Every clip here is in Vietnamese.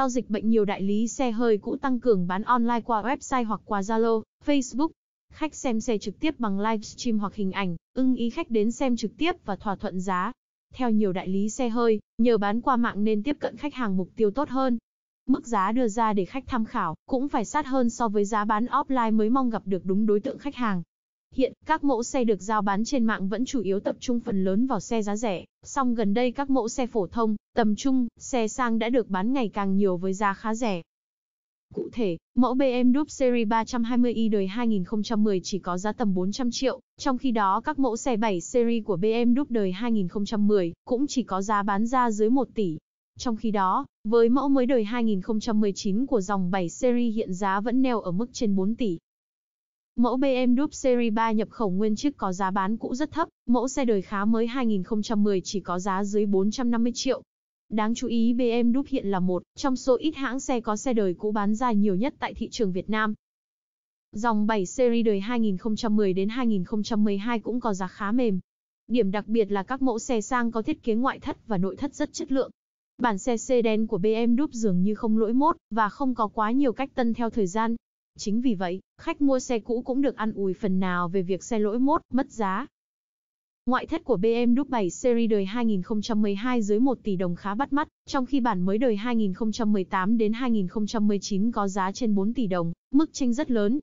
Sau dịch bệnh nhiều đại lý xe hơi cũ tăng cường bán online qua website hoặc qua Zalo, Facebook. Khách xem xe trực tiếp bằng livestream hoặc hình ảnh, ưng ý khách đến xem trực tiếp và thỏa thuận giá. Theo nhiều đại lý xe hơi, nhờ bán qua mạng nên tiếp cận khách hàng mục tiêu tốt hơn. Mức giá đưa ra để khách tham khảo cũng phải sát hơn so với giá bán offline mới mong gặp được đúng đối tượng khách hàng. Hiện, các mẫu xe được giao bán trên mạng vẫn chủ yếu tập trung phần lớn vào xe giá rẻ, song gần đây các mẫu xe phổ thông, tầm trung, xe sang đã được bán ngày càng nhiều với giá khá rẻ. Cụ thể, mẫu BMW Series 320i đời 2010 chỉ có giá tầm 400 triệu, trong khi đó các mẫu xe 7 Series của BMW đời 2010 cũng chỉ có giá bán ra dưới 1 tỷ. Trong khi đó, với mẫu mới đời 2019 của dòng 7 Series hiện giá vẫn neo ở mức trên 4 tỷ, Mẫu BMW Series 3 nhập khẩu nguyên chiếc có giá bán cũ rất thấp, mẫu xe đời khá mới 2010 chỉ có giá dưới 450 triệu. Đáng chú ý BMW hiện là một trong số ít hãng xe có xe đời cũ bán ra nhiều nhất tại thị trường Việt Nam. Dòng 7 series đời 2010 đến 2012 cũng có giá khá mềm. Điểm đặc biệt là các mẫu xe sang có thiết kế ngoại thất và nội thất rất chất lượng. Bản xe sedan của BMW dường như không lỗi mốt và không có quá nhiều cách tân theo thời gian, Chính vì vậy, khách mua xe cũ cũng được ăn ủi phần nào về việc xe lỗi mốt, mất giá. Ngoại thất của BMW 7 Series đời 2012 dưới 1 tỷ đồng khá bắt mắt, trong khi bản mới đời 2018 đến 2019 có giá trên 4 tỷ đồng, mức tranh rất lớn.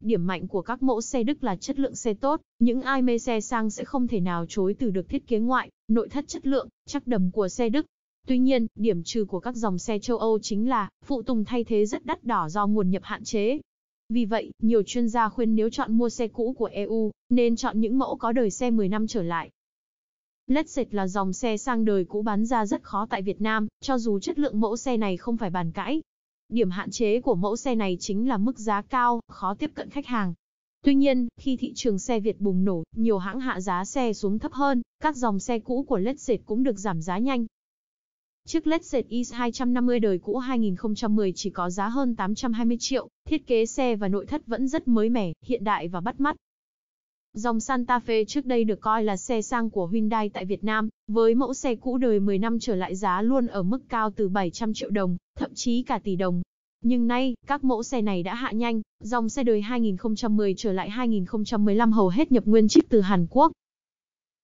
Điểm mạnh của các mẫu xe Đức là chất lượng xe tốt, những ai mê xe sang sẽ không thể nào chối từ được thiết kế ngoại, nội thất chất lượng, chắc đầm của xe Đức, Tuy nhiên, điểm trừ của các dòng xe châu Âu chính là phụ tùng thay thế rất đắt đỏ do nguồn nhập hạn chế. Vì vậy, nhiều chuyên gia khuyên nếu chọn mua xe cũ của EU, nên chọn những mẫu có đời xe 10 năm trở lại. Lexus là dòng xe sang đời cũ bán ra rất khó tại Việt Nam, cho dù chất lượng mẫu xe này không phải bàn cãi. Điểm hạn chế của mẫu xe này chính là mức giá cao, khó tiếp cận khách hàng. Tuy nhiên, khi thị trường xe Việt bùng nổ, nhiều hãng hạ giá xe xuống thấp hơn, các dòng xe cũ của Lexus cũng được giảm giá nhanh, Chiếc Lexus E250 đời cũ 2010 chỉ có giá hơn 820 triệu, thiết kế xe và nội thất vẫn rất mới mẻ, hiện đại và bắt mắt. Dòng Santa Fe trước đây được coi là xe sang của Hyundai tại Việt Nam, với mẫu xe cũ đời 10 năm trở lại giá luôn ở mức cao từ 700 triệu đồng, thậm chí cả tỷ đồng. Nhưng nay, các mẫu xe này đã hạ nhanh, dòng xe đời 2010 trở lại 2015 hầu hết nhập nguyên chip từ Hàn Quốc,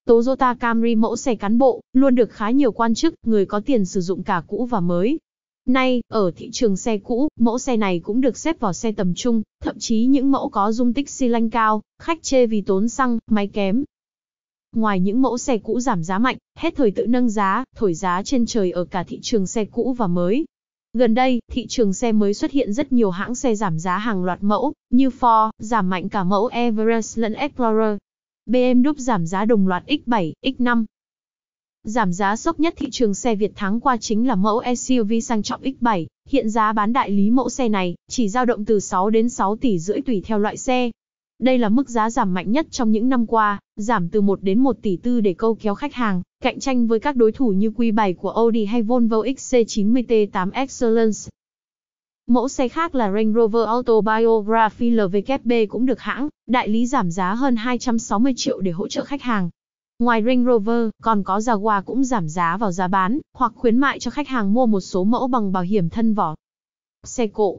Toyota Camry mẫu xe cán bộ, luôn được khá nhiều quan chức, người có tiền sử dụng cả cũ và mới. Nay, ở thị trường xe cũ, mẫu xe này cũng được xếp vào xe tầm trung, thậm chí những mẫu có dung tích xi lanh cao, khách chê vì tốn xăng, máy kém. Ngoài những mẫu xe cũ giảm giá mạnh, hết thời tự nâng giá, thổi giá trên trời ở cả thị trường xe cũ và mới. Gần đây, thị trường xe mới xuất hiện rất nhiều hãng xe giảm giá hàng loạt mẫu, như Ford, giảm mạnh cả mẫu Everest lẫn Explorer, BMW giảm giá đồng loạt X7, X5. Giảm giá sốc nhất thị trường xe Việt tháng qua chính là mẫu SUV sang trọng X7, hiện giá bán đại lý mẫu xe này chỉ dao động từ 6 đến 6 tỷ rưỡi tùy theo loại xe. Đây là mức giá giảm mạnh nhất trong những năm qua, giảm từ 1 đến 1 tỷ tư để câu kéo khách hàng, cạnh tranh với các đối thủ như Q7 của Audi hay Volvo XC90 T8 Excellence. Mẫu xe khác là Range Rover Autobiography LVKB cũng được hãng, đại lý giảm giá hơn 260 triệu để hỗ trợ khách hàng. Ngoài Range Rover, còn có Jaguar cũng giảm giá vào giá bán, hoặc khuyến mại cho khách hàng mua một số mẫu bằng bảo hiểm thân vỏ. Xe cộ